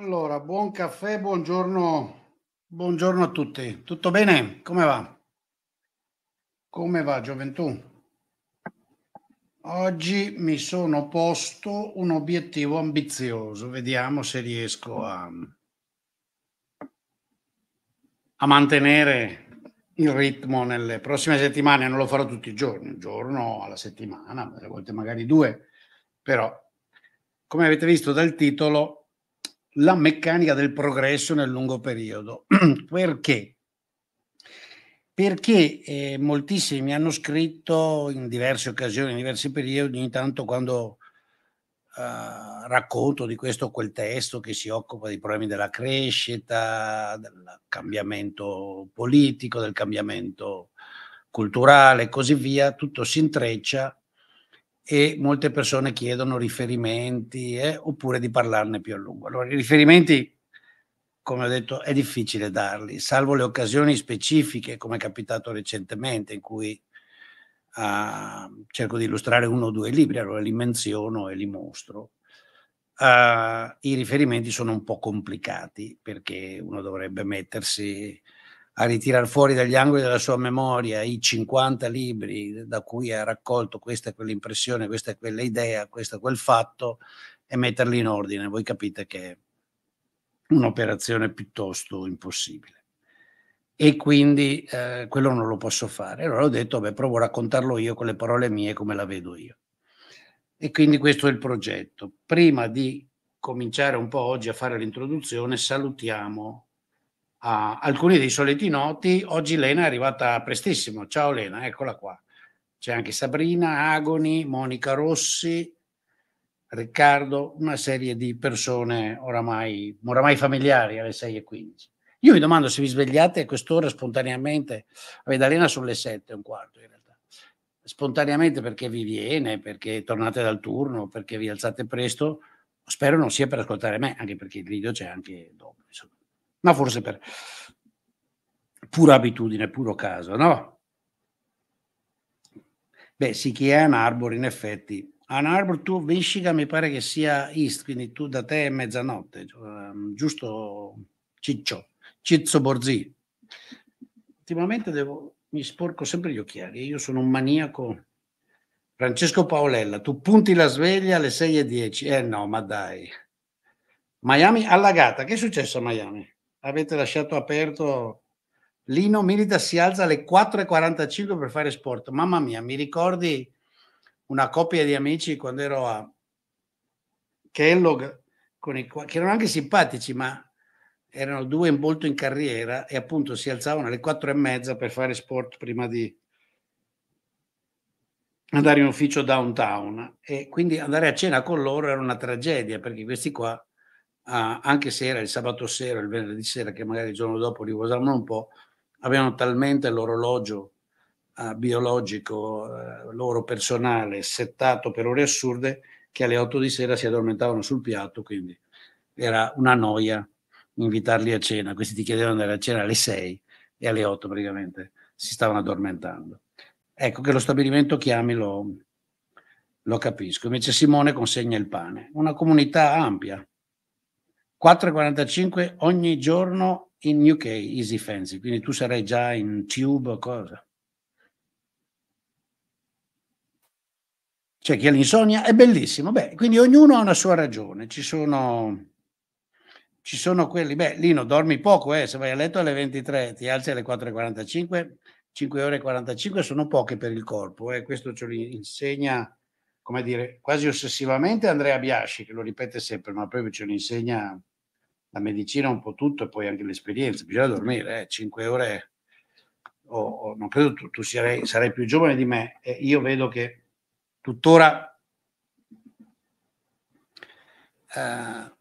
Allora, buon caffè, buongiorno, buongiorno a tutti. Tutto bene? Come va? Come va gioventù? Oggi mi sono posto un obiettivo ambizioso, vediamo se riesco a, a mantenere il ritmo nelle prossime settimane, non lo farò tutti i giorni, un giorno alla settimana, a volte magari due, però come avete visto dal titolo la meccanica del progresso nel lungo periodo. Perché? Perché eh, moltissimi hanno scritto in diverse occasioni, in diversi periodi, ogni tanto quando eh, racconto di questo o quel testo che si occupa dei problemi della crescita, del cambiamento politico, del cambiamento culturale e così via, tutto si intreccia e molte persone chiedono riferimenti eh, oppure di parlarne più a lungo. Allora, i riferimenti, come ho detto, è difficile darli, salvo le occasioni specifiche, come è capitato recentemente, in cui uh, cerco di illustrare uno o due libri, allora li menziono e li mostro. Uh, I riferimenti sono un po' complicati perché uno dovrebbe mettersi a ritirare fuori dagli angoli della sua memoria i 50 libri da cui ha raccolto questa e quell'impressione, questa e quella idea, questo e quel fatto e metterli in ordine. Voi capite che è un'operazione piuttosto impossibile. E quindi eh, quello non lo posso fare. Allora ho detto, beh, provo a raccontarlo io con le parole mie come la vedo io. E quindi questo è il progetto. Prima di cominciare un po' oggi a fare l'introduzione, salutiamo a alcuni dei soliti noti. Oggi Lena è arrivata prestissimo. Ciao Lena, eccola qua. C'è anche Sabrina, Agoni, Monica Rossi, Riccardo, una serie di persone oramai, oramai familiari alle 6 e 15. Io vi domando se vi svegliate a quest'ora spontaneamente, Vedalena Lena sulle 7 e un quarto in realtà, spontaneamente perché vi viene, perché tornate dal turno, perché vi alzate presto, spero non sia per ascoltare me, anche perché il video c'è anche dopo ma forse per pura abitudine, puro caso, no? Beh sì, chi è Ann Arbor in effetti. Ann Arbor tu, Michigan mi pare che sia East, quindi tu da te è mezzanotte, cioè, ehm, giusto Ciccio, Cizzo Borzì. Ultimamente devo, mi sporco sempre gli occhiali, io sono un maniaco. Francesco Paolella, tu punti la sveglia alle 6.10. Eh no, ma dai. Miami allagata, che è successo a Miami? avete lasciato aperto. Lino Milita si alza alle 4.45 per fare sport. Mamma mia, mi ricordi una coppia di amici quando ero a Kellogg, con i, che erano anche simpatici, ma erano due in molto in carriera e appunto si alzavano alle 4.30 per fare sport prima di andare in ufficio downtown e quindi andare a cena con loro era una tragedia perché questi qua Uh, anche se era il sabato sera, il venerdì sera, che magari il giorno dopo riposavano un po', avevano talmente l'orologio uh, biologico uh, loro personale settato per ore assurde che alle 8 di sera si addormentavano sul piatto, quindi era una noia invitarli a cena. Questi ti chiedevano di andare a cena alle 6 e alle 8 praticamente si stavano addormentando. Ecco che lo stabilimento chiami lo, lo capisco. Invece Simone consegna il pane. Una comunità ampia, 4.45 ogni giorno in UK, Easy Fancy, quindi tu sarai già in tube o cosa? C'è chi ha l'insonnia, è bellissimo, beh, quindi ognuno ha una sua ragione, ci sono, ci sono quelli, beh, Lino, dormi poco, eh, se vai a letto alle 23, ti alzi alle 4.45, 5 ore e 45 sono poche per il corpo, eh, questo ce lo insegna come dire, quasi ossessivamente Andrea Biasci, che lo ripete sempre, ma proprio ce lo insegna la medicina un po' tutto e poi anche l'esperienza, bisogna dormire, eh, 5 ore, o, o, non credo tu, tu sarai, sarai, più giovane di me, eh, io vedo che tuttora eh,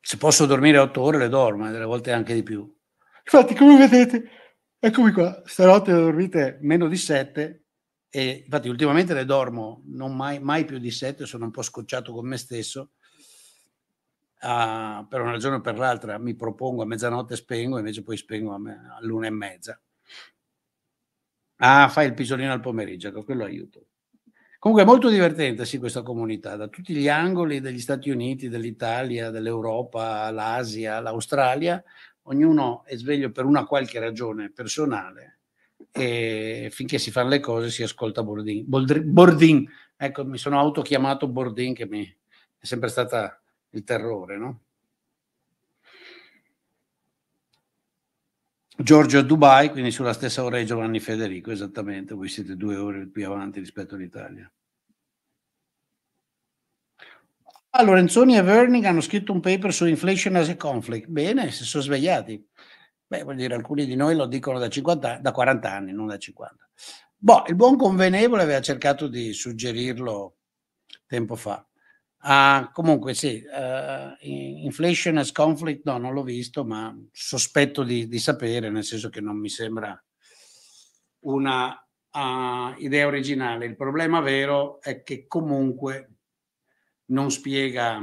se posso dormire 8 ore le dormo, eh, delle volte anche di più. Infatti come vedete, eccomi qua, stanotte le dormite meno di 7 e infatti ultimamente le dormo non mai, mai più di 7, sono un po' scocciato con me stesso uh, per una ragione o per l'altra mi propongo a mezzanotte spengo, invece poi spengo a, all'una e mezza. Ah, fai il pisolino al pomeriggio, ecco, quello aiuta. Comunque è molto divertente, sì, questa comunità, da tutti gli angoli degli Stati Uniti, dell'Italia, dell'Europa, l'Asia, l'Australia, ognuno è sveglio per una qualche ragione personale e finché si fanno le cose si ascolta Bordin. Bordin, ecco, mi sono autochiamato Bordin che mi è sempre stata il terrore, no? Giorgio a Dubai, quindi sulla stessa ora di Giovanni Federico, esattamente, voi siete due ore più avanti rispetto all'Italia. Ah, Lorenzoni e Werning hanno scritto un paper su Inflation as a Conflict. Bene, si sono svegliati. Beh, vuol dire, alcuni di noi lo dicono da, 50, da 40 anni, non da 50. Boh, il buon convenevole aveva cercato di suggerirlo tempo fa. Uh, comunque sì, uh, Inflation as Conflict no, non l'ho visto, ma sospetto di, di sapere, nel senso che non mi sembra una uh, idea originale. Il problema vero è che comunque non spiega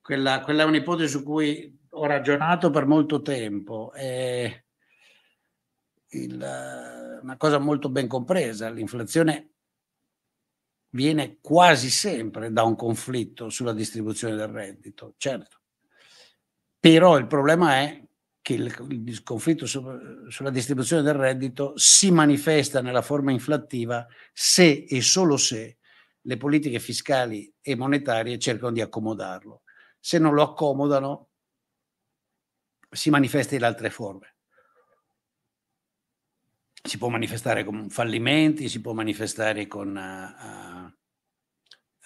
quella, quella è un'ipotesi su cui ho ragionato per molto tempo. È il, una cosa molto ben compresa, l'inflazione viene quasi sempre da un conflitto sulla distribuzione del reddito, certo. Però il problema è che il, il conflitto su, sulla distribuzione del reddito si manifesta nella forma inflattiva se e solo se le politiche fiscali e monetarie cercano di accomodarlo. Se non lo accomodano, si manifesta in altre forme. Si può manifestare con fallimenti, si può manifestare con... Uh, uh,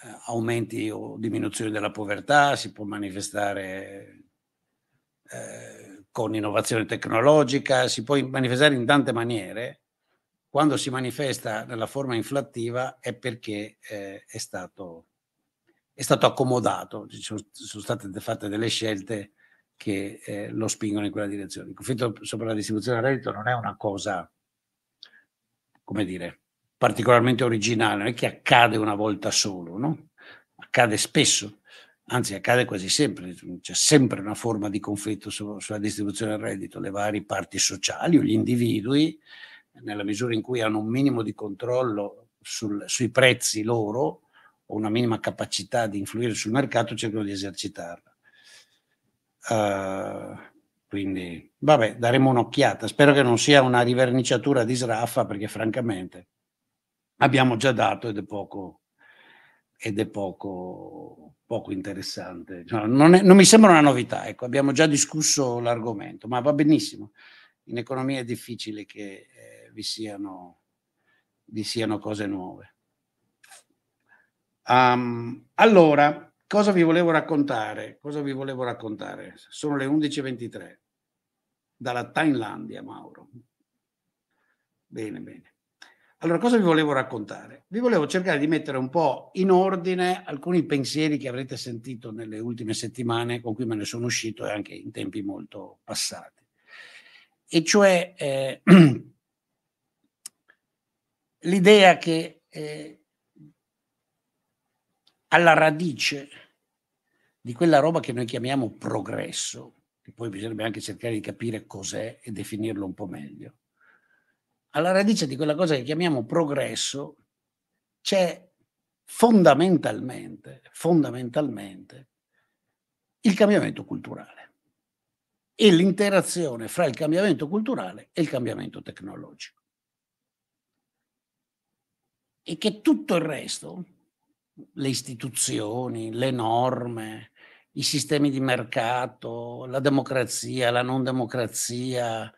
eh, aumenti o diminuzioni della povertà, si può manifestare eh, con innovazione tecnologica, si può manifestare in tante maniere. Quando si manifesta nella forma inflattiva è perché eh, è, stato, è, stato, accomodato, ci sono, sono state fatte delle scelte che eh, lo spingono in quella direzione. Il conflitto sopra la distribuzione del reddito non è una cosa, come dire, particolarmente originale, non è che accade una volta solo, no? accade spesso, anzi accade quasi sempre, c'è sempre una forma di conflitto su, sulla distribuzione del reddito, le varie parti sociali o gli individui, nella misura in cui hanno un minimo di controllo sul, sui prezzi loro o una minima capacità di influire sul mercato, cercano di esercitarla. Uh, quindi, vabbè, daremo un'occhiata. Spero che non sia una riverniciatura di sraffa, perché francamente abbiamo già dato ed è poco, ed è poco, poco interessante. Cioè, non, è, non, mi sembra una novità, ecco, abbiamo già discusso l'argomento, ma va benissimo. In economia è difficile che eh, vi, siano, vi siano cose nuove. Um, allora, cosa vi volevo raccontare? Cosa vi volevo raccontare? Sono le 11.23 dalla Thailandia, Mauro. Bene, bene. Allora, cosa vi volevo raccontare? Vi volevo cercare di mettere un po' in ordine alcuni pensieri che avrete sentito nelle ultime settimane, con cui me ne sono uscito e anche in tempi molto passati. E cioè eh, l'idea che eh, alla radice di quella roba che noi chiamiamo progresso, che poi bisognerebbe anche cercare di capire cos'è e definirlo un po' meglio, alla radice di quella cosa che chiamiamo progresso c'è fondamentalmente, fondamentalmente il cambiamento culturale e l'interazione fra il cambiamento culturale e il cambiamento tecnologico. E che tutto il resto, le istituzioni, le norme, i sistemi di mercato, la democrazia, la non democrazia,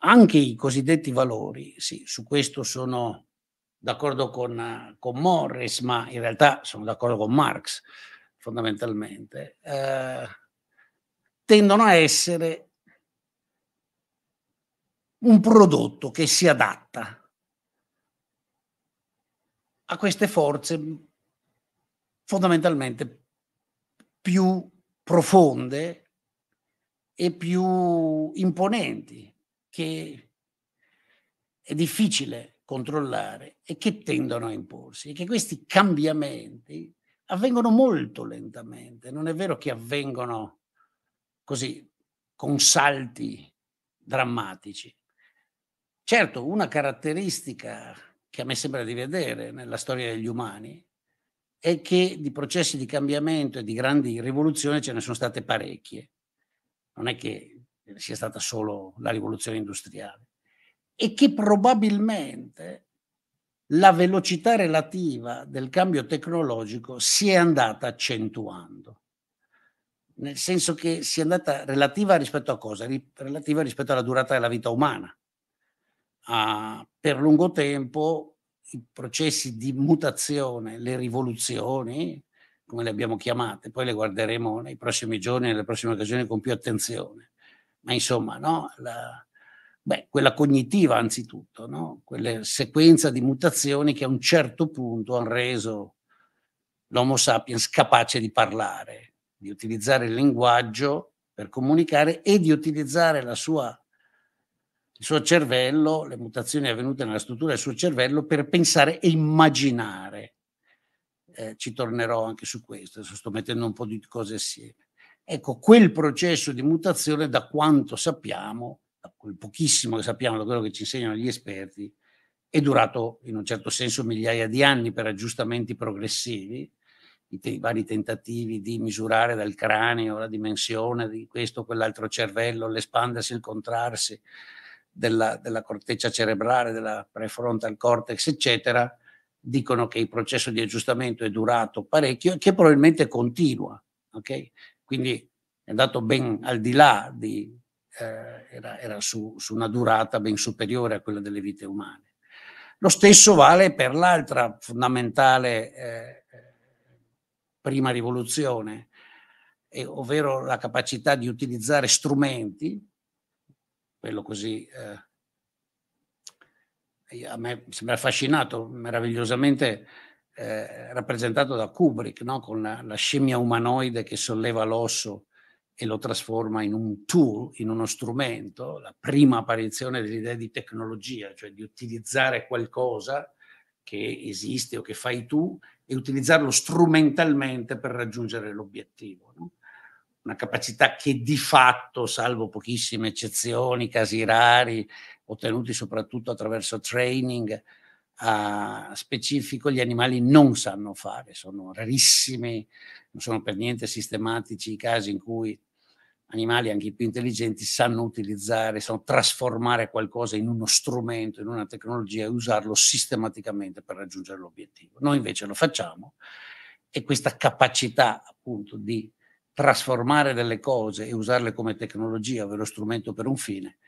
anche i cosiddetti valori, sì, su questo sono d'accordo con, con Morris, ma in realtà sono d'accordo con Marx fondamentalmente, eh, tendono a essere un prodotto che si adatta a queste forze fondamentalmente più profonde e più imponenti, che è difficile controllare e che tendono a imporsi e che questi cambiamenti avvengono molto lentamente, non è vero che avvengono così con salti drammatici. Certo, una caratteristica che a me sembra di vedere nella storia degli umani è che di processi di cambiamento e di grandi rivoluzioni ce ne sono state parecchie. Non è che sia stata solo la rivoluzione industriale e che probabilmente la velocità relativa del cambio tecnologico si è andata accentuando, nel senso che si è andata relativa rispetto a cosa? Relativa rispetto alla durata della vita umana. Ah, per lungo tempo i processi di mutazione, le rivoluzioni, come le abbiamo chiamate, poi le guarderemo nei prossimi giorni, nelle prossime occasioni con più attenzione, ma insomma, no? La, beh, quella cognitiva anzitutto, no? quella sequenza di mutazioni che a un certo punto hanno reso l'Homo sapiens capace di parlare, di utilizzare il linguaggio per comunicare e di utilizzare la sua il suo cervello, le mutazioni avvenute nella struttura del suo cervello per pensare e immaginare. Eh, ci tornerò anche su questo, adesso sto mettendo un po' di cose assieme. Ecco, quel processo di mutazione, da quanto sappiamo, da quel pochissimo che sappiamo, da quello che ci insegnano gli esperti, è durato in un certo senso migliaia di anni per aggiustamenti progressivi, i, te- i vari tentativi di misurare dal cranio la dimensione di questo o quell'altro cervello, l'espandersi, il contrarsi della, della corteccia cerebrale, della prefrontal cortex, eccetera, dicono che il processo di aggiustamento è durato parecchio e che probabilmente continua. Okay? Quindi è andato ben al di là di, eh, era, era su, su una durata ben superiore a quella delle vite umane. Lo stesso vale per l'altra fondamentale eh, prima rivoluzione, eh, ovvero la capacità di utilizzare strumenti, quello così eh, a me sembra affascinato meravigliosamente eh, rappresentato da Kubrick, no? con la, la, scimmia umanoide che solleva l'osso e lo trasforma in un tool, in uno strumento, la prima apparizione dell'idea di tecnologia, cioè di utilizzare qualcosa che esiste o che fai tu e utilizzarlo strumentalmente per raggiungere l'obiettivo. No? Una capacità che di fatto, salvo pochissime eccezioni, casi rari, ottenuti soprattutto attraverso training, uh, specifico gli animali non sanno fare, sono rarissimi, non sono per niente sistematici i casi in cui animali anche i più intelligenti sanno utilizzare, sanno trasformare qualcosa in uno strumento, in una tecnologia e usarlo sistematicamente per raggiungere l'obiettivo. Noi invece lo facciamo e questa capacità appunto di trasformare delle cose e usarle come tecnologia, ovvero strumento per un fine,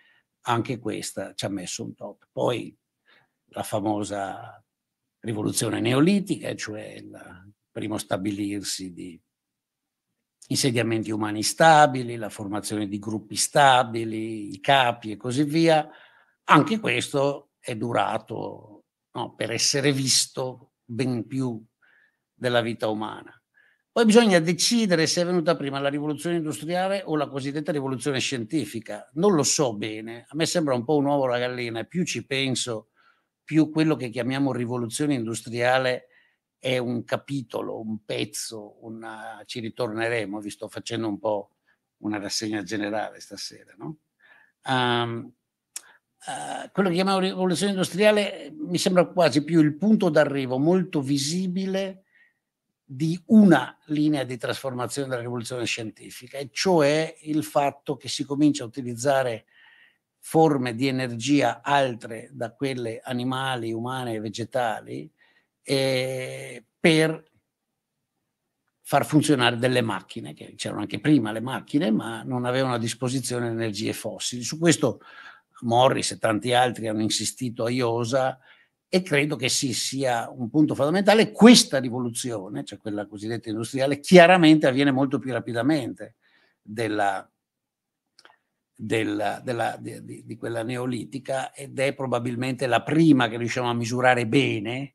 anche questa ci ha messo un top. Poi la famosa rivoluzione neolitica, cioè il primo stabilirsi di insediamenti umani stabili, la formazione di gruppi stabili, i capi e così via, anche questo è durato no, per essere visto ben più della vita umana. Poi bisogna decidere se è venuta prima la rivoluzione industriale o la cosiddetta rivoluzione scientifica. Non lo so bene, a me sembra un po' un uovo la gallina, più ci penso più quello che chiamiamo rivoluzione industriale è un capitolo, un pezzo, una... ci ritorneremo, vi sto facendo un po' una rassegna generale stasera. No? Um, uh, quello che chiamiamo rivoluzione industriale eh, mi sembra quasi più il punto d'arrivo molto visibile di una linea di trasformazione della rivoluzione scientifica, e cioè il fatto che si comincia a utilizzare forme di energia altre da quelle animali, umane e vegetali eh, per far funzionare delle macchine, che c'erano anche prima le macchine, ma non avevano a disposizione energie fossili. Su questo Morris e tanti altri hanno insistito a IOSA e credo che sì, sia un punto fondamentale. Questa rivoluzione, cioè quella cosiddetta industriale, chiaramente avviene molto più rapidamente della, della, della, di, di, quella neolitica ed è probabilmente la prima che riusciamo a misurare bene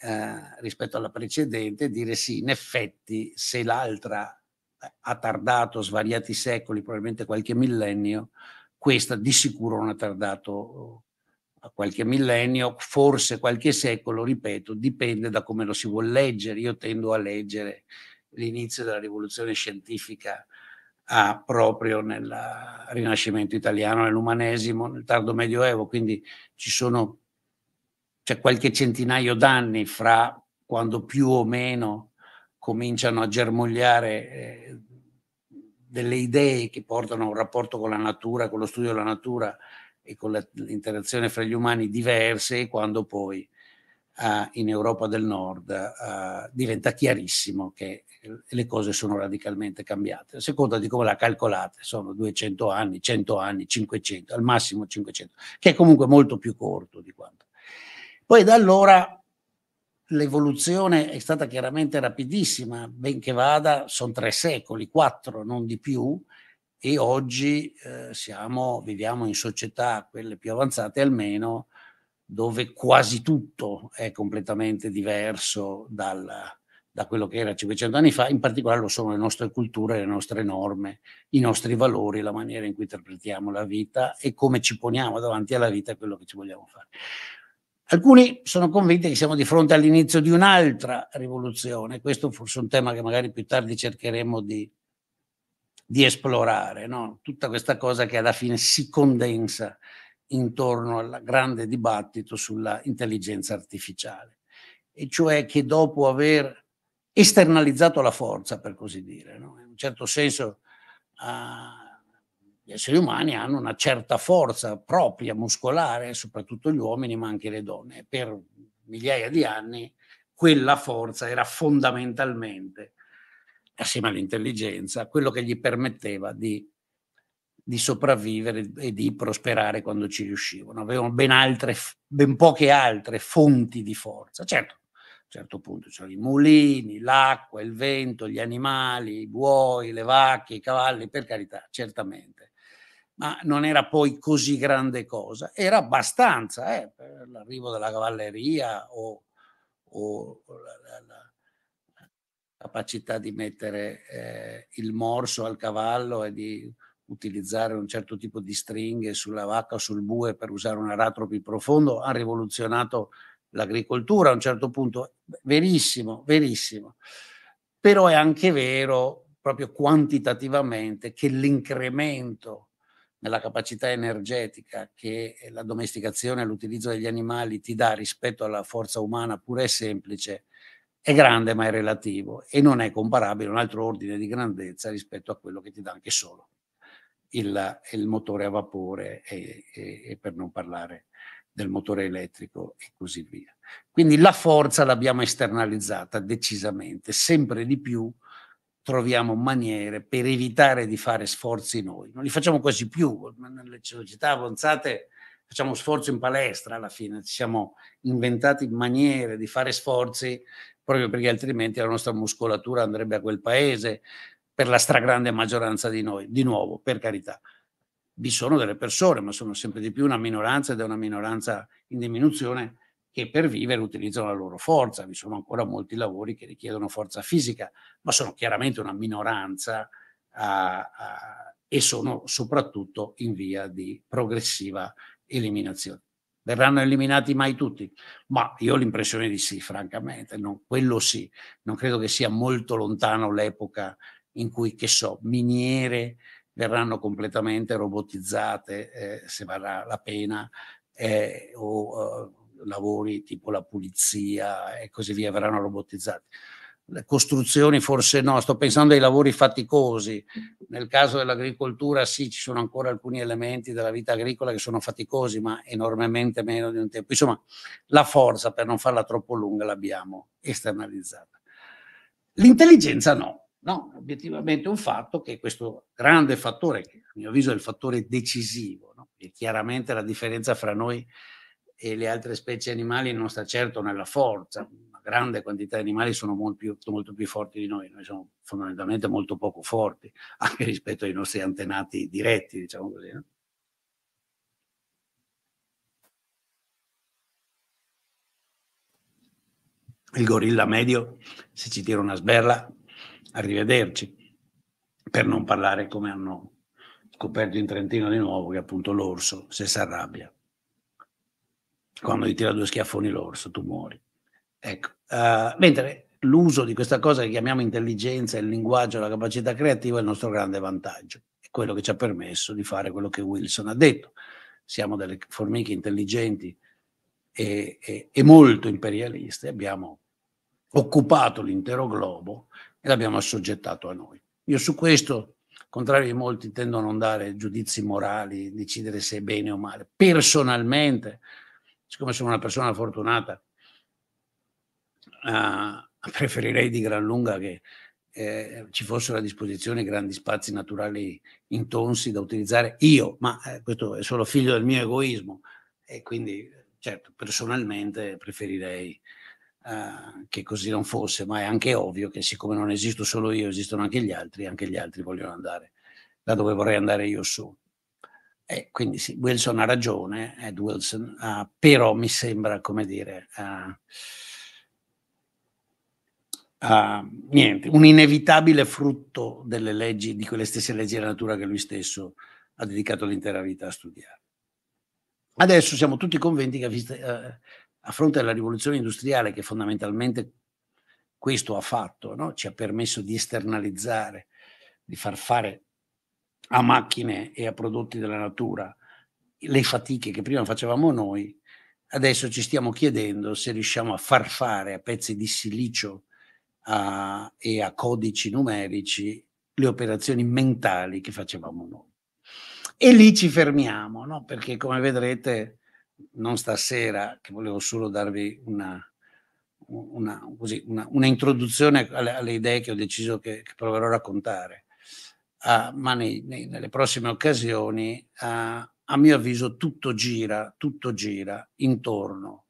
eh, rispetto alla precedente, dire sì, in effetti se l'altra ha tardato svariati secoli, probabilmente qualche millennio, questa di sicuro non ha tardato eh, qualche millennio, forse qualche secolo, ripeto, dipende da come lo si vuole leggere. Io tendo a leggere l'inizio della rivoluzione scientifica ha proprio nel Rinascimento italiano, nell'umanesimo, nel tardo medioevo, quindi ci sono cioè, qualche centinaio d'anni fra quando più o meno cominciano a germogliare eh, delle idee che portano a un rapporto con la natura, con lo studio della natura e con l'interazione fra gli umani diverse, e quando poi uh, in Europa del Nord uh, diventa chiarissimo che eh, le cose sono radicalmente cambiate. A seconda di come la calcolate, sono 200 anni, 100 anni, 500, al massimo 500, che è comunque molto più corto di quanto. Poi da allora l'evoluzione è stata chiaramente rapidissima, benché vada, sono tre secoli, quattro, non di più, e oggi eh, siamo, viviamo in società, quelle più avanzate almeno, dove quasi tutto è completamente diverso dal, da quello che era 500 anni fa, in particolare lo sono le nostre culture, le nostre norme, i nostri valori, la maniera in cui interpretiamo la vita e come ci poniamo davanti alla vita e quello che ci vogliamo fare. Alcuni sono convinti che siamo di fronte all'inizio di un'altra rivoluzione, questo forse è un tema che magari più tardi cercheremo di, di esplorare, no? tutta questa cosa che alla fine si condensa intorno al grande dibattito sulla intelligenza artificiale, e cioè che dopo aver esternalizzato la forza, per così dire, no? in un certo senso uh, gli esseri umani hanno una certa forza propria, muscolare, soprattutto gli uomini, ma anche le donne. Per migliaia di anni quella forza era fondamentalmente, assieme all'intelligenza, quello che gli permetteva di di sopravvivere e di prosperare quando ci riuscivano. Avevano ben, altre, ben poche altre fonti di forza. Certo, a un certo punto c'erano i mulini, l'acqua, il vento, gli animali, i buoi, le vacche, i cavalli, per carità, certamente. Ma non era poi così grande cosa, era abbastanza eh, per l'arrivo della cavalleria o, o la, la, la capacità di mettere eh, il morso al cavallo e di utilizzare un certo tipo di stringhe sulla vacca o sul bue per usare un aratro più profondo, ha rivoluzionato l'agricoltura a un certo punto, verissimo, verissimo. Però è anche vero, proprio quantitativamente, che l'incremento nella capacità energetica che la domesticazione e l'utilizzo degli animali ti dà rispetto alla forza umana, pure semplice, è grande ma è relativo e non è comparabile a un altro ordine di grandezza rispetto a quello che ti dà anche solo il, il motore a vapore e, e, e per non parlare del motore elettrico e così via. Quindi la forza l'abbiamo esternalizzata decisamente, sempre di più troviamo maniere per evitare di fare sforzi noi. Non li facciamo quasi più, nelle società avanzate facciamo sforzo in palestra alla fine, ci siamo inventati maniere di fare sforzi proprio perché altrimenti la nostra muscolatura andrebbe a quel paese, per la stragrande maggioranza di noi, di nuovo, per carità. Vi sono delle persone, ma sono sempre di più una minoranza ed è una minoranza in diminuzione che per vivere utilizzano la loro forza. Vi sono ancora molti lavori che richiedono forza fisica, ma sono chiaramente una minoranza a, a, e sono soprattutto in via di progressiva eliminazione. Verranno eliminati mai tutti? Ma io ho l'impressione di sì, francamente, non, quello sì. Non credo che sia molto lontano l'epoca in cui, che so, miniere verranno completamente robotizzate eh, se varrà la pena eh, o eh, lavori tipo la pulizia e così via verranno robotizzati. Le costruzioni forse no, sto pensando ai lavori faticosi. Nel caso dell'agricoltura sì, ci sono ancora alcuni elementi della vita agricola che sono faticosi, ma enormemente meno di un tempo. Insomma, la forza per non farla troppo lunga l'abbiamo esternalizzata. L'intelligenza no, No, obiettivamente è un fatto che questo grande fattore, che a mio avviso è il fattore decisivo, no? e chiaramente la differenza fra noi e le altre specie animali non sta certo nella forza, una grande quantità di animali sono molto più, molto più forti di noi, noi siamo fondamentalmente molto poco forti, anche rispetto ai nostri antenati diretti, diciamo così. No? Il gorilla medio, se ci tira una sberla, arrivederci, per non parlare come hanno scoperto in Trentino di nuovo che appunto l'orso, se si arrabbia, quando gli tira due schiaffoni l'orso, tu muori. Ecco. Uh, mentre l'uso di questa cosa che chiamiamo intelligenza, il linguaggio, la capacità creativa è il nostro grande vantaggio, è quello che ci ha permesso di fare quello che Wilson ha detto. Siamo delle formiche intelligenti e, e, e molto imperialiste, abbiamo occupato l'intero globo e l'abbiamo assoggettato a noi. Io su questo, contrario a molti, tendo a non dare giudizi morali, decidere se è bene o male. Personalmente, siccome sono una persona fortunata, eh, preferirei di gran lunga che eh, ci fossero a disposizione grandi spazi naturali intonsi da utilizzare io, ma eh, questo è solo figlio del mio egoismo e quindi certo, personalmente preferirei eh, che così non fosse, ma è anche ovvio che siccome non esisto solo io, esistono anche gli altri, anche gli altri vogliono andare da dove vorrei andare io su. E quindi sì, Wilson ha ragione, Ed Wilson, eh, però mi sembra, come dire, eh, eh niente, un inevitabile frutto delle leggi, di quelle stesse leggi della natura che lui stesso ha dedicato l'intera vita a studiare. Adesso siamo tutti convinti che eh, a fronte della rivoluzione industriale che fondamentalmente questo ha fatto, no? ci ha permesso di esternalizzare, di far fare a macchine e a prodotti della natura le fatiche che prima facevamo noi, adesso ci stiamo chiedendo se riusciamo a far fare a pezzi di silicio a, e a codici numerici le operazioni mentali che facevamo noi. E lì ci fermiamo, no? perché come vedrete non stasera, che volevo solo darvi una, una, così, una, una introduzione alle, alle, idee che ho deciso che, che proverò a raccontare, uh, ma nei, nei, nelle prossime occasioni, uh, a mio avviso, tutto gira, tutto gira intorno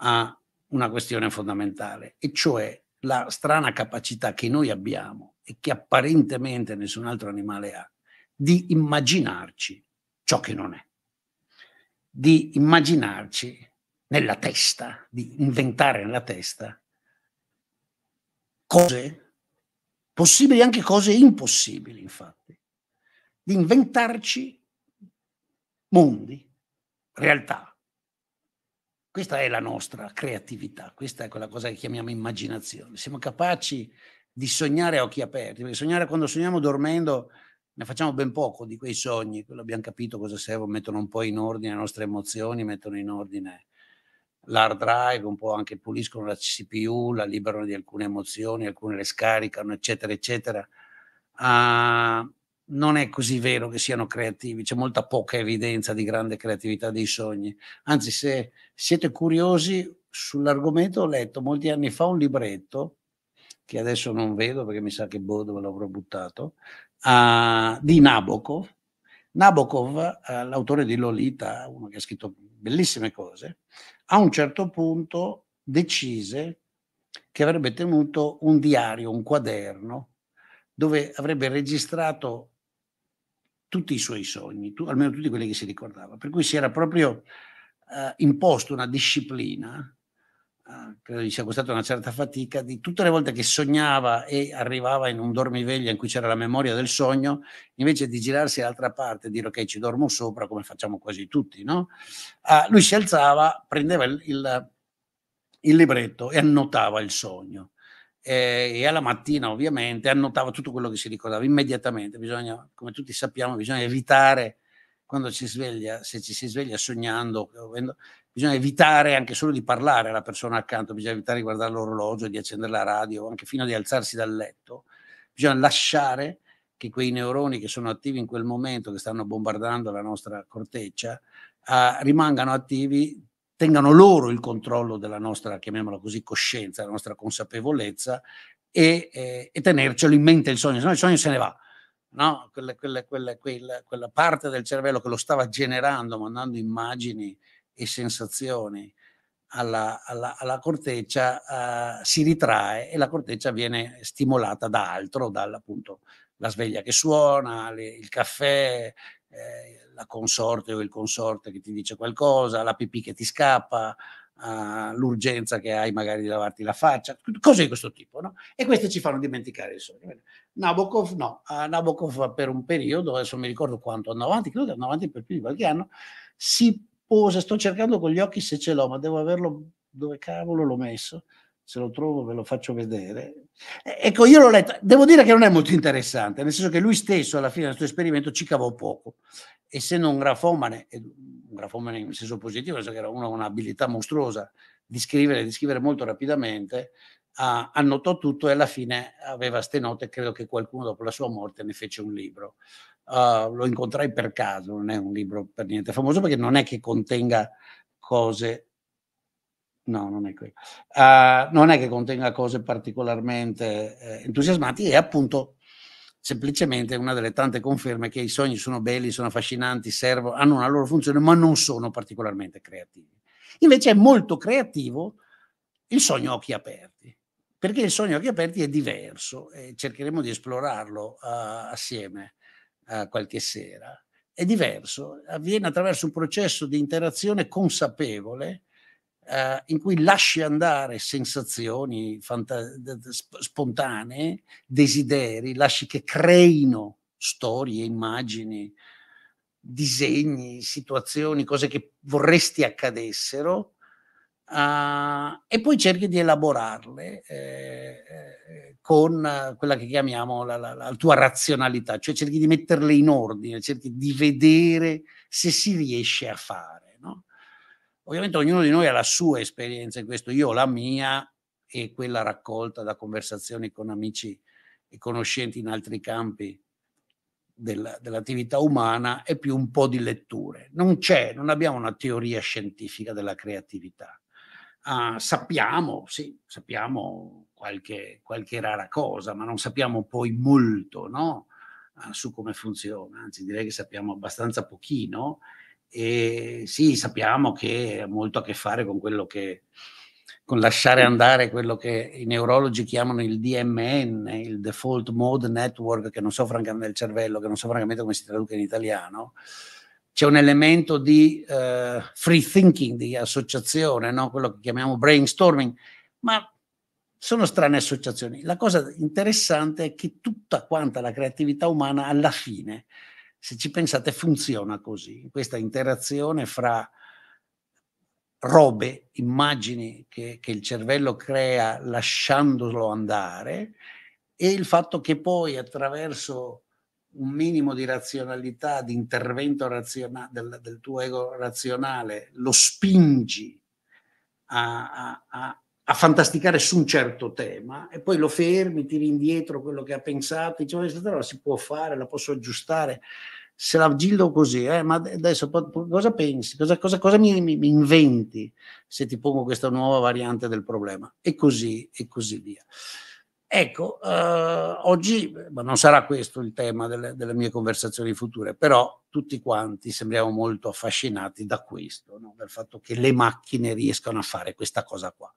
a una questione fondamentale, e cioè la strana capacità che noi abbiamo e che apparentemente nessun altro animale ha di immaginarci ciò che non è di immaginarci nella testa, di inventare nella testa cose possibili, anche cose impossibili, infatti, di inventarci mondi, realtà. Questa è la nostra creatività, questa è quella cosa che chiamiamo immaginazione. Siamo capaci di sognare a occhi aperti, perché sognare quando sogniamo dormendo ne facciamo ben poco di quei sogni, quello abbiamo capito cosa servono, mettono un po' in ordine le nostre emozioni, mettono in ordine l'hard drive, un po' anche puliscono la CPU, la liberano di alcune emozioni, alcune le scaricano, eccetera, eccetera. Uh, non è così vero che siano creativi, c'è molta poca evidenza di grande creatività dei sogni. Anzi, se siete curiosi sull'argomento, ho letto molti anni fa un libretto che adesso non vedo perché mi sa che Bodo ve l'avrò buttato, uh, di Nabokov. Nabokov, uh, l'autore di Lolita, uno che ha scritto bellissime cose, a un certo punto decise che avrebbe tenuto un diario, un quaderno, dove avrebbe registrato tutti i suoi sogni, tu, almeno tutti quelli che si ricordava. Per cui si era proprio uh, imposto una disciplina Ah, credo gli sia costata una certa fatica, di tutte le volte che sognava e arrivava in un dormiveglia in cui c'era la memoria del sogno, invece di girarsi all'altra parte e dire ok ci dormo sopra, come facciamo quasi tutti, no? ah, lui si alzava, prendeva il, il, il libretto e annotava il sogno. Eh, e, alla mattina ovviamente annotava tutto quello che si ricordava immediatamente, bisogna, come tutti sappiamo, bisogna evitare quando ci sveglia, se ci si sveglia sognando, bisogna evitare anche solo di parlare alla persona accanto, bisogna evitare di guardare l'orologio, di accendere la radio, anche fino ad alzarsi dal letto. Bisogna lasciare che quei neuroni che sono attivi in quel momento, che stanno bombardando la nostra corteccia, eh, rimangano attivi, tengano loro il controllo della nostra, chiamiamola così, coscienza, della nostra consapevolezza e, eh, e tenercelo in mente il sogno, se no il sogno se ne va no? quella, quella, quella, quella, parte del cervello che lo stava generando, mandando immagini e sensazioni alla, alla, alla corteccia, uh, si ritrae e la corteccia viene stimolata da altro, dall'appunto la sveglia che suona, le, il caffè, eh, la consorte o il consorte che ti dice qualcosa, la pipì che ti scappa, uh, l'urgenza che hai magari di lavarti la faccia, cose di questo tipo, no? E queste ci fanno dimenticare il sogno. Nabokov no, uh, Nabokov per un periodo, adesso mi ricordo quanto, andò avanti, credo che andò avanti per più di qualche anno, si posa, sto cercando con gli occhi se ce l'ho, ma devo averlo, dove cavolo l'ho messo? se lo trovo ve lo faccio vedere. Ecco, io l'ho letto, devo dire che non è molto interessante, nel senso che lui stesso alla fine del suo esperimento ci cavò poco, e se non grafomane, grafomane in senso positivo, che era una, un'abilità mostruosa di scrivere, di scrivere molto rapidamente, a, annotò tutto e alla fine aveva ste note, credo che qualcuno dopo la sua morte ne fece un libro. Uh, lo incontrai per caso, non è un libro per niente famoso perché non è che contenga cose, no, non è quello, uh, non è che contenga cose particolarmente eh, entusiasmanti e appunto semplicemente una delle tante conferme che i sogni sono belli, sono affascinanti, servono, hanno una loro funzione, ma non sono particolarmente creativi. Invece è molto creativo il sogno a occhi aperti, perché il sogno a occhi aperti è diverso e cercheremo di esplorarlo uh, assieme uh, qualche sera. È diverso, avviene attraverso un processo di interazione consapevole eh, in cui lasci andare sensazioni fanta- spontanee, desideri, lasci che creino storie, immagini, disegni, situazioni, cose che vorresti accadessero. Uh, e poi cerchi di elaborarle eh, con quella che chiamiamo la, la, la, tua razionalità, cioè cerchi di metterle in ordine, cerchi di vedere se si riesce a fare. Ovviamente ognuno di noi ha la sua esperienza in questo, io ho la mia e quella raccolta da conversazioni con amici e conoscenti in altri campi della, dell'attività umana e più un po' di letture. Non c'è, non abbiamo una teoria scientifica della creatività. Uh, sappiamo, sì, sappiamo qualche, qualche, rara cosa, ma non sappiamo poi molto no? uh, su come funziona, anzi direi che sappiamo abbastanza pochino e sì, sappiamo che ha molto a che fare con quello che con lasciare andare quello che i neurologi chiamano il DMN, il default mode network, che non so francamente del cervello, che non so francamente come si traduca in italiano, c'è un elemento di uh, free thinking, di associazione, no? quello che chiamiamo brainstorming, ma sono strane associazioni. La cosa interessante è che tutta quanta la creatività umana alla fine se ci pensate funziona così, questa interazione fra robe, immagini che, che il cervello crea lasciandolo andare e il fatto che poi attraverso un minimo di razionalità, di intervento razionale, del, del, tuo ego razionale, lo spingi a, a, a, a fantasticare su un certo tema e poi lo fermi, tiri indietro quello che ha pensato, dice, allora si può fare, la posso aggiustare, se la gillo così, eh, ma adesso cosa pensi, cosa, cosa, cosa mi, mi, inventi se ti pongo questa nuova variante del problema? E così, e così via. Ecco, eh, oggi ma non sarà questo il tema delle, delle, mie conversazioni future, però tutti quanti sembriamo molto affascinati da questo, no? dal fatto che le macchine riescano a fare questa cosa qua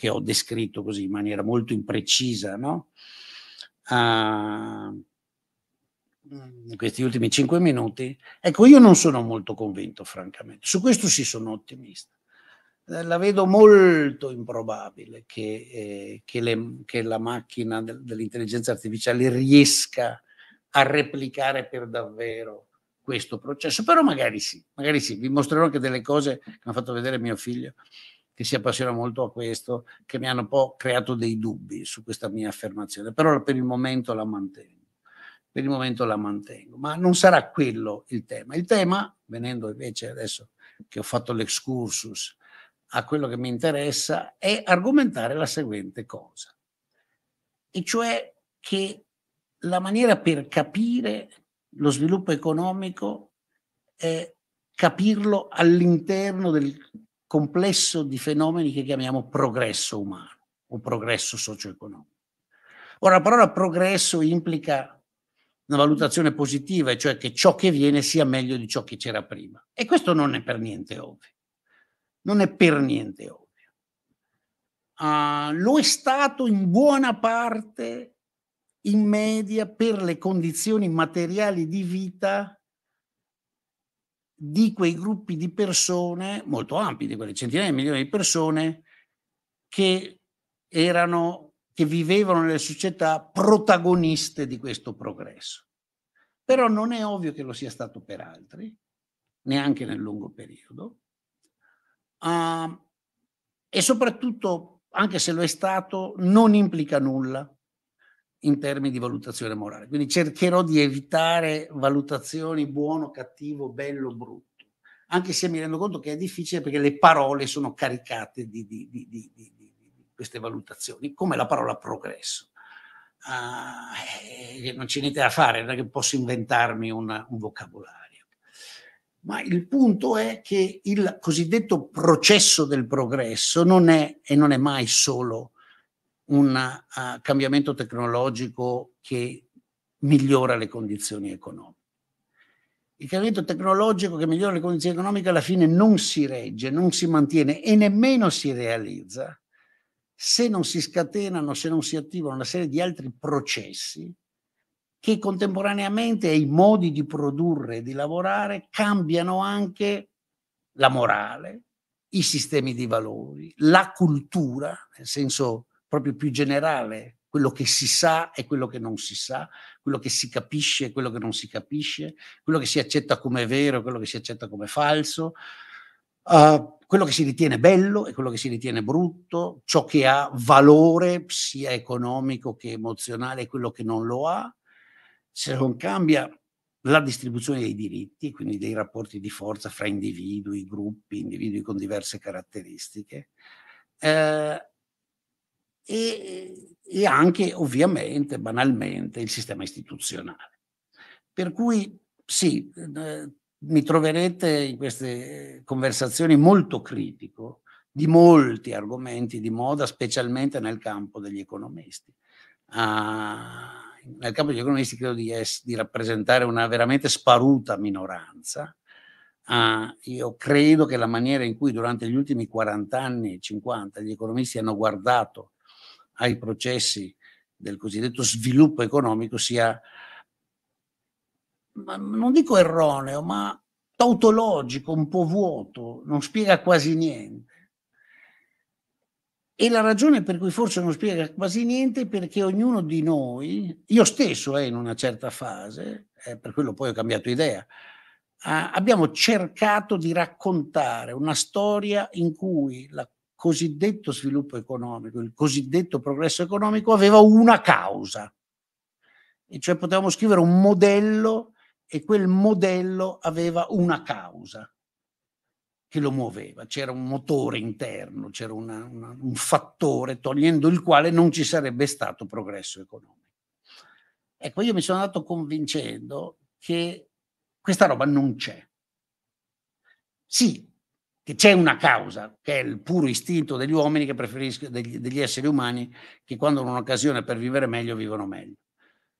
che ho descritto così in maniera molto imprecisa, no? Uh, in questi ultimi cinque minuti, ecco, io non sono molto convinto, francamente. Su questo sì sono ottimista. Eh, la vedo molto improbabile che, eh, che, le, che la macchina del, dell'intelligenza artificiale riesca a replicare per davvero questo processo, però magari sì, magari sì. Vi mostrerò anche delle cose che mi ha fatto vedere mio figlio, che si appassiona molto a questo, che mi hanno un po' creato dei dubbi su questa mia affermazione, però per il momento la mantengo. Per il momento la mantengo, ma non sarà quello il tema. Il tema, venendo invece adesso che ho fatto l'excursus a quello che mi interessa, è argomentare la seguente cosa, e cioè che la maniera per capire lo sviluppo economico è capirlo all'interno del complesso di fenomeni che chiamiamo progresso umano o progresso socio-economico. Ora, la parola progresso implica una valutazione positiva, cioè che ciò che viene sia meglio di ciò che c'era prima. E questo non è per niente ovvio. Non è per niente ovvio. Uh, lo è stato in buona parte, in media, per le condizioni materiali di vita di quei gruppi di persone, molto ampi, di quelle centinaia di milioni di persone, che erano, che vivevano nelle società protagoniste di questo progresso. Però non è ovvio che lo sia stato per altri, neanche nel lungo periodo. Uh, e soprattutto, anche se lo è stato, non implica nulla in termini di valutazione morale. Quindi cercherò di evitare valutazioni buono, cattivo, bello, brutto, anche se mi rendo conto che è difficile perché le parole sono caricate di, di, di, di queste valutazioni, come la parola progresso. Uh, non c'è niente da fare, non è che posso inventarmi una, un vocabolario. Ma il punto è che il cosiddetto processo del progresso non è e non è mai solo un uh, cambiamento tecnologico che migliora le condizioni economiche. Il cambiamento tecnologico che migliora le condizioni economiche alla fine non si regge, non si mantiene e nemmeno si realizza se non si scatenano, se non si attivano una serie di altri processi che contemporaneamente ai modi di produrre e di lavorare cambiano anche la morale, i sistemi di valori, la cultura, nel senso proprio più generale, quello che si sa e quello che non si sa, quello che si capisce e quello che non si capisce, quello che si accetta come vero e quello che si accetta come falso, uh, quello che si ritiene bello e quello che si ritiene brutto, ciò che ha valore sia economico che emozionale e quello che non lo ha, se non cambia la distribuzione dei diritti, quindi dei rapporti di forza fra individui, gruppi, individui con diverse caratteristiche, eh, e, e anche ovviamente, banalmente, il sistema istituzionale. Per cui sì, eh, mi troverete in queste conversazioni molto critico di molti argomenti di moda, specialmente nel campo degli economisti. Ah, nel campo degli economisti credo di, es- di rappresentare una veramente sparuta minoranza. Ah, io credo che la maniera in cui durante gli ultimi 40 anni, 50, gli economisti hanno guardato ai processi del cosiddetto sviluppo economico sia, non dico erroneo, ma tautologico, un po' vuoto, non spiega quasi niente. E la ragione per cui forse non spiega quasi niente è perché ognuno di noi, io stesso è eh, in una certa fase, eh, per quello poi ho cambiato idea, ah, abbiamo cercato di raccontare una storia in cui la cosiddetto sviluppo economico, il cosiddetto progresso economico aveva una causa, e cioè potevamo scrivere un modello e quel modello aveva una causa che lo muoveva, c'era un motore interno, c'era una, una, un fattore togliendo il quale non ci sarebbe stato progresso economico. Ecco, io mi sono andato convincendo che questa roba non c'è. Sì, che c'è una causa, che è il puro istinto degli uomini che preferiscono, degli, degli esseri umani che quando hanno un'occasione per vivere meglio, vivono meglio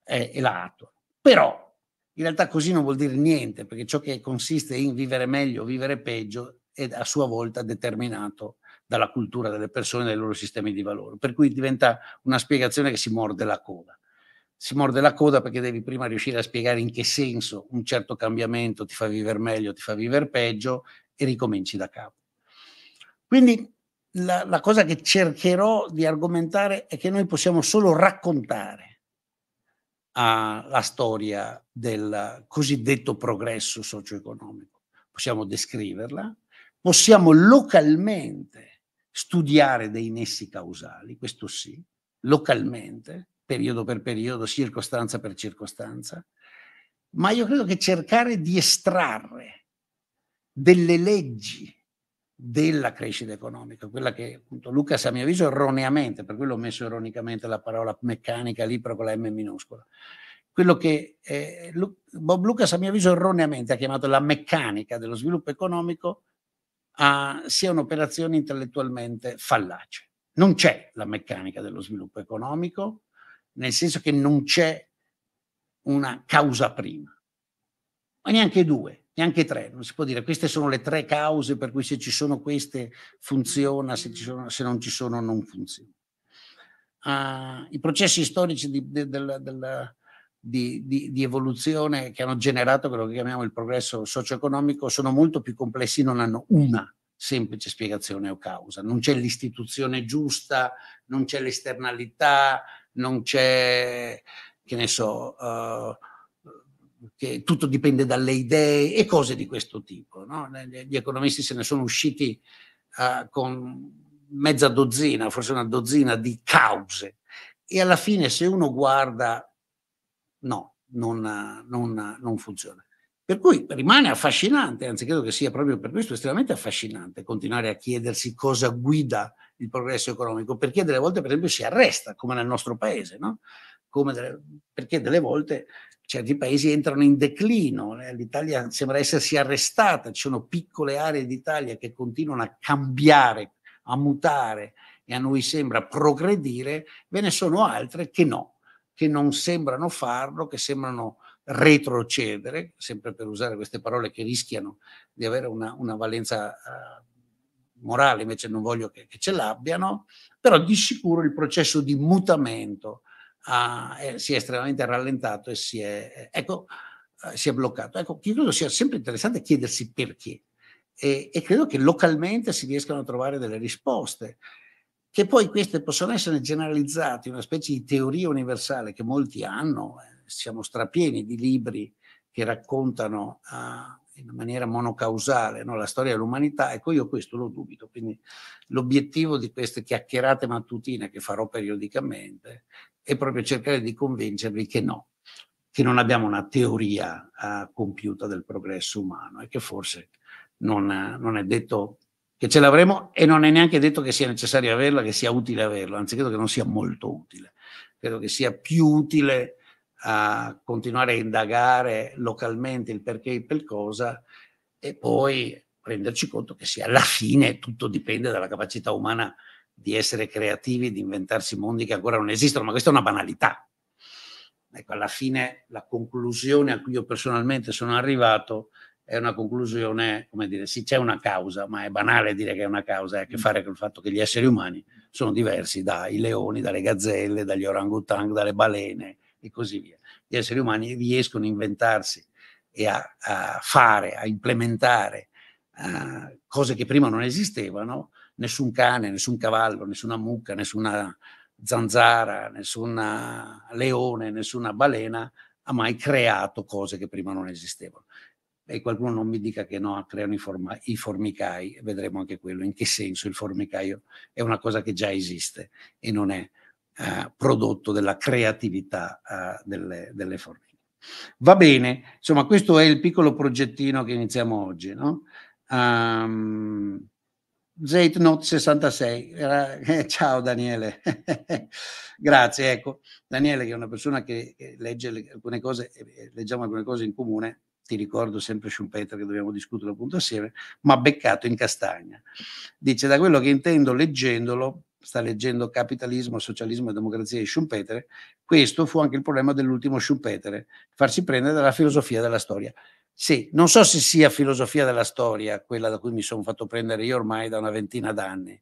eh, e la attuano. Però in realtà così non vuol dire niente, perché ciò che consiste in vivere meglio o vivere peggio è a sua volta determinato dalla cultura delle persone e dai loro sistemi di valore. Per cui diventa una spiegazione che si morde la coda. Si morde la coda perché devi prima riuscire a spiegare in che senso un certo cambiamento ti fa vivere meglio, ti fa vivere peggio e ricominci da capo. Quindi la, la cosa che cercherò di argomentare è che noi possiamo solo raccontare uh, la storia del cosiddetto progresso socio-economico. Possiamo descriverla, possiamo localmente studiare dei nessi causali, questo sì, localmente, periodo per periodo, circostanza per circostanza, ma io credo che cercare di estrarre delle leggi della crescita economica, quella che appunto Lucas a mio avviso erroneamente, per quello ho messo ironicamente la parola meccanica lì però con la M minuscola, quello che eh, Bob Lucas a mio avviso erroneamente ha chiamato la meccanica dello sviluppo economico a, sia un'operazione intellettualmente fallace. Non c'è la meccanica dello sviluppo economico, nel senso che non c'è una causa prima, ma neanche due neanche tre, non si può dire. Queste sono le tre cause per cui se ci sono queste funziona, se, ci sono, se non ci sono non funziona. Uh, I processi storici di, de, de, de, di, evoluzione che hanno generato quello che chiamiamo il progresso socio-economico sono molto più complessi, non hanno una semplice spiegazione o causa. Non c'è l'istituzione giusta, non c'è l'esternalità, non c'è, che ne so, uh, che tutto dipende dalle idee e cose di questo tipo. No? Gli economisti se ne sono usciti uh, con mezza dozzina, forse una dozzina di cause. E alla fine se uno guarda, no, non, non, non funziona. Per cui rimane affascinante, anzi credo che sia proprio per questo estremamente affascinante continuare a chiedersi cosa guida il progresso economico, perché delle volte per esempio si arresta, come nel nostro paese, no? delle, perché delle volte certi paesi entrano in declino, eh, l'Italia sembra essersi arrestata, ci sono piccole aree d'Italia che continuano a cambiare, a mutare e a noi sembra progredire, ve ne sono altre che no, che non sembrano farlo, che sembrano retrocedere, sempre per usare queste parole che rischiano di avere una, una valenza eh, morale, invece non voglio che, che ce l'abbiano, però di sicuro il processo di mutamento ha, eh, si è estremamente rallentato e si è, ecco, eh, si è bloccato. Ecco, io credo sia sempre interessante chiedersi perché e, e credo che localmente si riescano a trovare delle risposte che poi queste possono essere generalizzate, in una specie di teoria universale che molti hanno, eh, siamo strapieni di libri che raccontano uh, in maniera monocausale no? la storia dell'umanità, ecco io questo lo dubito, quindi l'obiettivo di queste chiacchierate mattutine che farò periodicamente è proprio cercare di convincervi che no, che non abbiamo una teoria uh, compiuta del progresso umano e che forse non, non è detto che ce l'avremo e non è neanche detto che sia necessario averla, che sia utile averla, anzi credo che non sia molto utile, credo che sia più utile a continuare a indagare localmente il perché e per cosa e poi renderci conto che sì, alla fine tutto dipende dalla capacità umana di essere creativi, di inventarsi mondi che ancora non esistono, ma questa è una banalità. Ecco, alla fine la conclusione a cui io personalmente sono arrivato è una conclusione, come dire, sì, c'è una causa, ma è banale dire che è una causa, ha a che mm. fare con il fatto che gli esseri umani sono diversi dai leoni, dalle gazzelle, dagli orangutang, dalle balene, e così via. Gli esseri umani riescono a inventarsi e a, a fare, a implementare uh, cose che prima non esistevano, nessun cane, nessun cavallo, nessuna mucca, nessuna zanzara, nessun leone, nessuna balena ha mai creato cose che prima non esistevano. E qualcuno non mi dica che no, creano i, forma- i formicai, vedremo anche quello, in che senso il formicaio è una cosa che già esiste e non è eh, prodotto della creatività eh, delle, delle formiche. Va bene, insomma questo è il piccolo progettino che iniziamo oggi. No? Um, Zeitnot 66, Era, eh, ciao Daniele, grazie, ecco, Daniele che è una persona che legge le, alcune cose, leggiamo alcune cose in comune, ti ricordo sempre Schumpeter che dobbiamo discutere appunto assieme, ma beccato in castagna. Dice, da quello che intendo leggendolo, sta leggendo Capitalismo, Socialismo e Democrazia di Schumpeter, questo fu anche il problema dell'ultimo Schumpeter, farsi prendere dalla filosofia della storia. Sì, non so se sia filosofia della storia quella da cui mi sono fatto prendere io ormai da una ventina d'anni.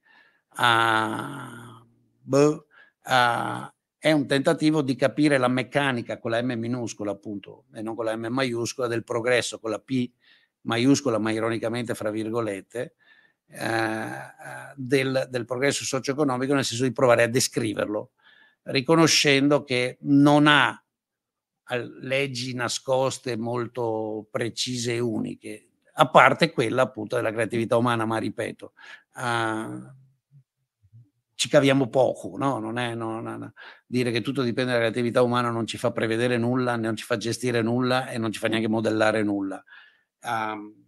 Uh, boh, uh, è un tentativo di capire la meccanica con la M minuscola appunto e non con la M maiuscola del progresso con la P maiuscola ma ironicamente fra virgolette eh, eh, del, del progresso socio-economico, nel senso di provare a descriverlo, riconoscendo che non ha eh, leggi nascoste molto precise e uniche, a parte quella appunto della creatività umana, ma ripeto, uh, ci caviamo poco, no? non è, non, non, dire che tutto dipende dalla creatività umana non ci fa prevedere nulla, non ci fa gestire nulla e non ci fa neanche modellare nulla. Uh,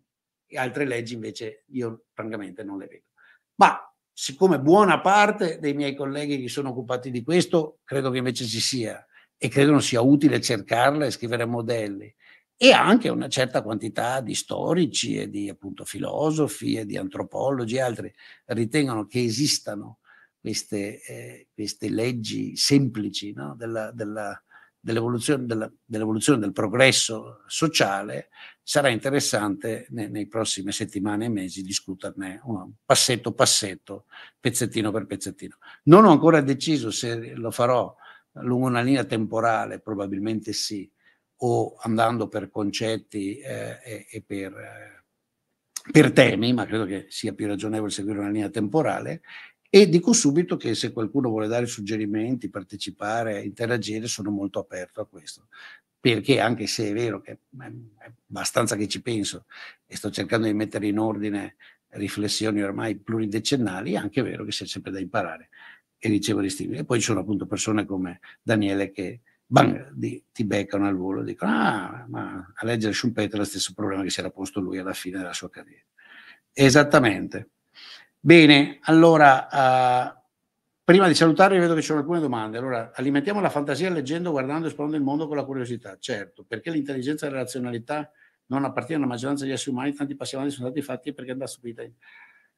e altre leggi invece io francamente non le vedo. Ma siccome buona parte dei miei colleghi che sono occupati di questo credo che invece ci sia e credono sia utile cercarla e scrivere modelli e anche una certa quantità di storici e di appunto filosofi e di antropologi e altri ritengono che esistano queste, eh, queste leggi semplici no? della, della, dell'evoluzione, della, dell'evoluzione del progresso sociale, sarà interessante ne, nei prossime settimane e mesi discuterne uno, passetto passetto, pezzettino per pezzettino. Non ho ancora deciso se lo farò lungo una linea temporale, probabilmente sì, o andando per concetti eh, e, e per, eh, per temi, ma credo che sia più ragionevole seguire una linea temporale, e dico subito che se qualcuno vuole dare suggerimenti, partecipare, interagire, sono molto aperto a questo perché anche se è vero che è abbastanza che ci penso e sto cercando di mettere in ordine riflessioni ormai pluridecennali, è anche vero che c'è sempre da imparare e ricevere stimoli. E poi ci sono appunto persone come Daniele che bang, di, ti beccano al volo e dicono ah, ma a leggere Schumpeter è lo stesso problema che si era posto lui alla fine della sua carriera. Esattamente. Bene, allora... Uh, Prima di salutare vedo che ci sono alcune domande. Allora, alimentiamo la fantasia leggendo, guardando e esplorando il mondo con la curiosità. Certo, perché l'intelligenza e la razionalità non appartengono alla maggioranza degli esseri umani, tanti passi avanti sono stati fatti perché andrà stupita.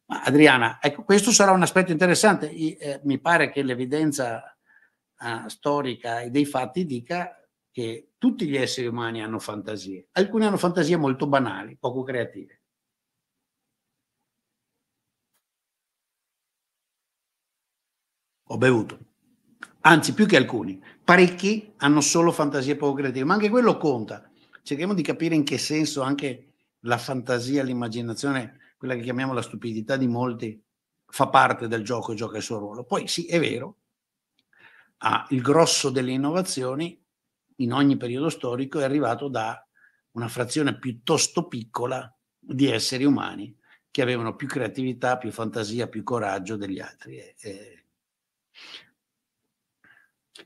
Ma Adriana, ecco, questo sarà un aspetto interessante. I, eh, mi pare che l'evidenza eh, storica e dei fatti dica che tutti gli esseri umani hanno fantasie. Alcuni hanno fantasie molto banali, poco creative. ho bevuto. Anzi, più che alcuni. Parecchi hanno solo fantasie poco creative, ma anche quello conta. Cerchiamo di capire in che senso anche la fantasia, l'immaginazione, quella che chiamiamo la stupidità di molti, fa parte del gioco e gioca il suo ruolo. Poi sì, è vero, ah, il grosso delle innovazioni in ogni periodo storico è arrivato da una frazione piuttosto piccola di esseri umani che avevano più creatività, più fantasia, più coraggio degli altri. Eh,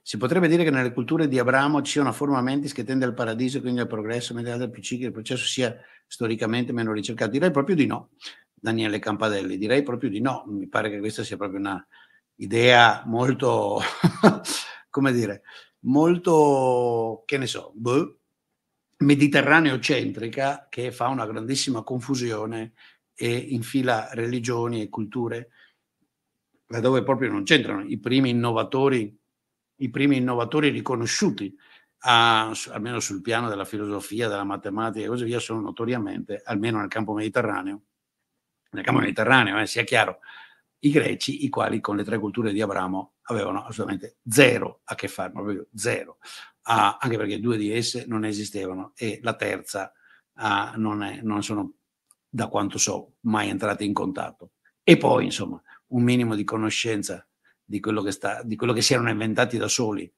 si potrebbe dire che nelle culture di Abramo ci sia una forma mentis che tende al paradiso e quindi al progresso, mediante al più che il processo sia storicamente meno ricercato? Direi proprio di no, Daniele Campadelli, direi proprio di no. Mi pare che questa sia proprio una idea molto, come dire, molto, che ne so, boh, mediterraneo-centrica che fa una grandissima confusione e infila religioni e culture laddove proprio non c'entrano. I primi innovatori i primi innovatori riconosciuti, a, almeno sul piano della filosofia, della matematica e così via, sono notoriamente, almeno nel campo mediterraneo, nel campo mediterraneo, eh, sia chiaro, i greci, i quali con le tre culture di Abramo avevano assolutamente zero a che fare, proprio zero, ah, anche perché due di esse non esistevano e la terza ah, non, è, non sono, da quanto so, mai entrate in contatto. E poi, insomma, un minimo di conoscenza di quello che, sta, di quello che si erano inventati da soli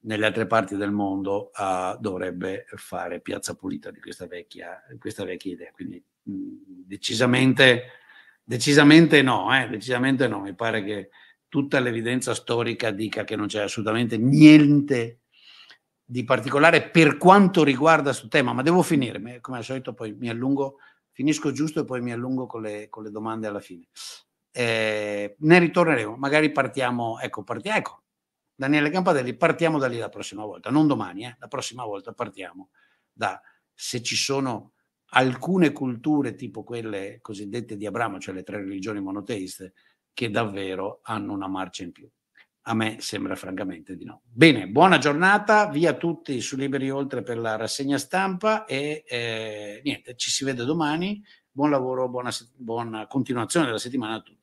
nelle altre parti del mondo uh, dovrebbe fare piazza pulita di questa vecchia, questa vecchia idea. Quindi mh, decisamente, decisamente, no, eh, decisamente no. Mi pare che tutta l'evidenza storica dica che non c'è assolutamente niente di particolare per quanto riguarda questo tema, ma devo finire, come al solito poi mi allungo, finisco giusto e poi mi allungo con le, con le domande alla fine eh, ne ritorneremo, magari partiamo, ecco, partiamo, ecco, Daniele Campadelli, partiamo da lì la prossima volta, non domani, eh, la prossima volta partiamo da se ci sono alcune culture tipo quelle cosiddette di Abramo, cioè le tre religioni monoteiste, che davvero hanno una marcia in più. A me sembra francamente di no. Bene, buona giornata, via tutti su Liberi Oltre per la rassegna stampa e eh, niente, ci si vede domani. Buon lavoro, buona, buona continuazione della settimana a tutti.